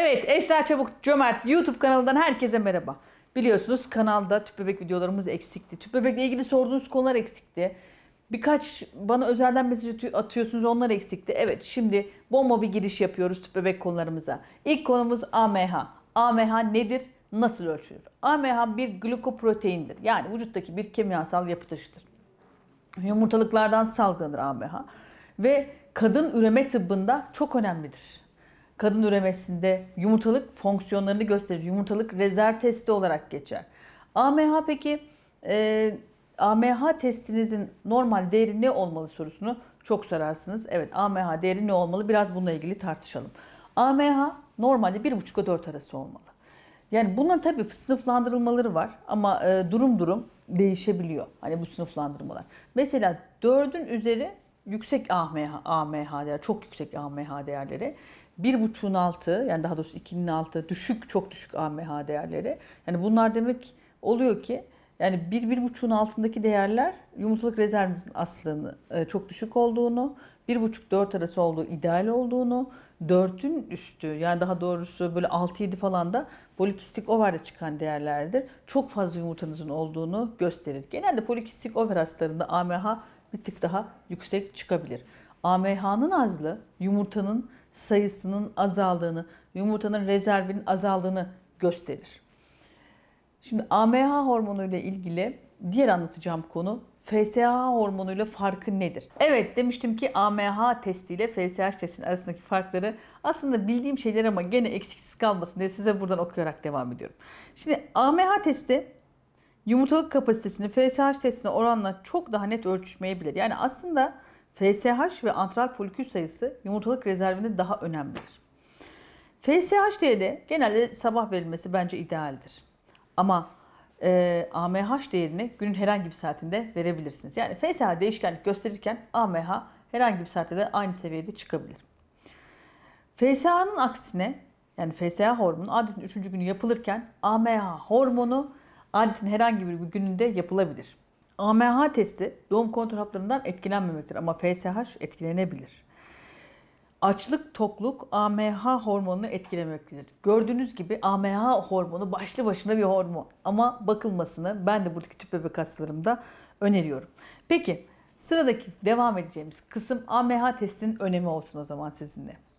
Evet Esra Çabuk Cömert YouTube kanalından herkese merhaba. Biliyorsunuz kanalda tüp bebek videolarımız eksikti. Tüp bebekle ilgili sorduğunuz konular eksikti. Birkaç bana özelden mesaj atıyorsunuz onlar eksikti. Evet şimdi bomba bir giriş yapıyoruz tüp bebek konularımıza. İlk konumuz AMH. AMH nedir? Nasıl ölçülür? AMH bir glukoproteindir, Yani vücuttaki bir kimyasal yapı taşıdır. Yumurtalıklardan salgılanır AMH. Ve kadın üreme tıbbında çok önemlidir kadın üremesinde yumurtalık fonksiyonlarını gösterir. Yumurtalık rezerv testi olarak geçer. AMH peki e, AMH testinizin normal değeri ne olmalı sorusunu çok sorarsınız. Evet AMH değeri ne olmalı biraz bununla ilgili tartışalım. AMH normalde 1,5'a 4 arası olmalı. Yani bunun tabii sınıflandırılmaları var ama e, durum durum değişebiliyor. Hani bu sınıflandırmalar. Mesela 4'ün üzeri yüksek AMH, AMH değer, çok yüksek AMH değerleri bir 1,5'un altı yani daha doğrusu iki'nin altı düşük çok düşük AMH değerleri. Yani bunlar demek oluyor ki yani bir bir 15un altındaki değerler yumurtalık rezervimizin aslını e, çok düşük olduğunu, bir buçuk dört arası olduğu ideal olduğunu, 4'ün üstü yani daha doğrusu böyle 6-7 falan da polikistik over'da çıkan değerlerdir. Çok fazla yumurtanızın olduğunu gösterir. Genelde polikistik over hastalarında AMH bir tık daha yüksek çıkabilir. AMH'nın azlı yumurtanın sayısının azaldığını, yumurtanın rezervinin azaldığını gösterir. Şimdi AMH hormonu ile ilgili diğer anlatacağım konu FSH hormonuyla farkı nedir? Evet demiştim ki AMH testi ile FSH testinin arasındaki farkları aslında bildiğim şeyler ama gene eksiksiz kalmasın diye size buradan okuyarak devam ediyorum. Şimdi AMH testi yumurtalık kapasitesini FSH testine oranla çok daha net ölçüşmeyebilir. Yani aslında FSH ve antral folikül sayısı yumurtalık rezervinde daha önemlidir. FSH değeri genelde sabah verilmesi bence idealdir. Ama e, AMH değerini günün herhangi bir saatinde verebilirsiniz. Yani FSH değişkenlik gösterirken AMH herhangi bir saatte de aynı seviyede çıkabilir. FSH'nın aksine yani FSH hormonu adetin 3. günü yapılırken AMH hormonu adetin herhangi bir gününde yapılabilir. AMH testi doğum kontrol haplarından etkilenmemektir ama FSH etkilenebilir. Açlık, tokluk AMH hormonunu etkilemektedir. Gördüğünüz gibi AMH hormonu başlı başına bir hormon ama bakılmasını ben de buradaki tüp bebek hastalarımda öneriyorum. Peki sıradaki devam edeceğimiz kısım AMH testinin önemi olsun o zaman sizinle.